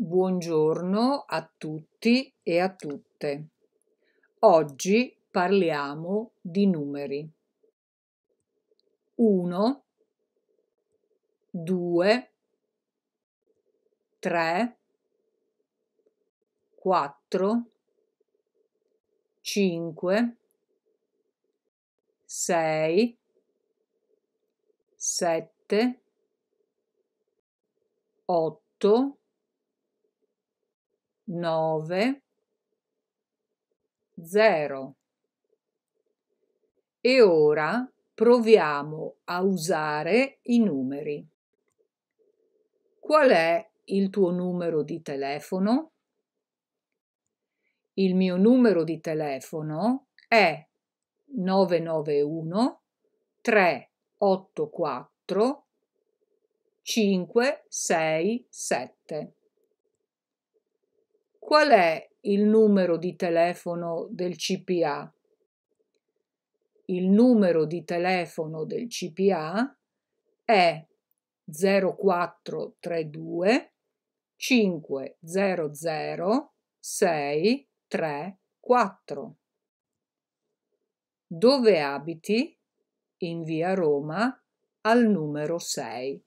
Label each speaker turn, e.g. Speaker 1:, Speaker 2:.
Speaker 1: Buongiorno a tutti e a tutte. Oggi parliamo di numeri. 1, 2, 3, 4, 5, 6, 7, 8, 9 0. E ora proviamo a usare i numeri. Qual è il tuo numero di telefono? Il mio numero di telefono è 991 384 567 qual è il numero di telefono del CPA? Il numero di telefono del CPA è 0432 500 634. Dove abiti? In via Roma al numero 6.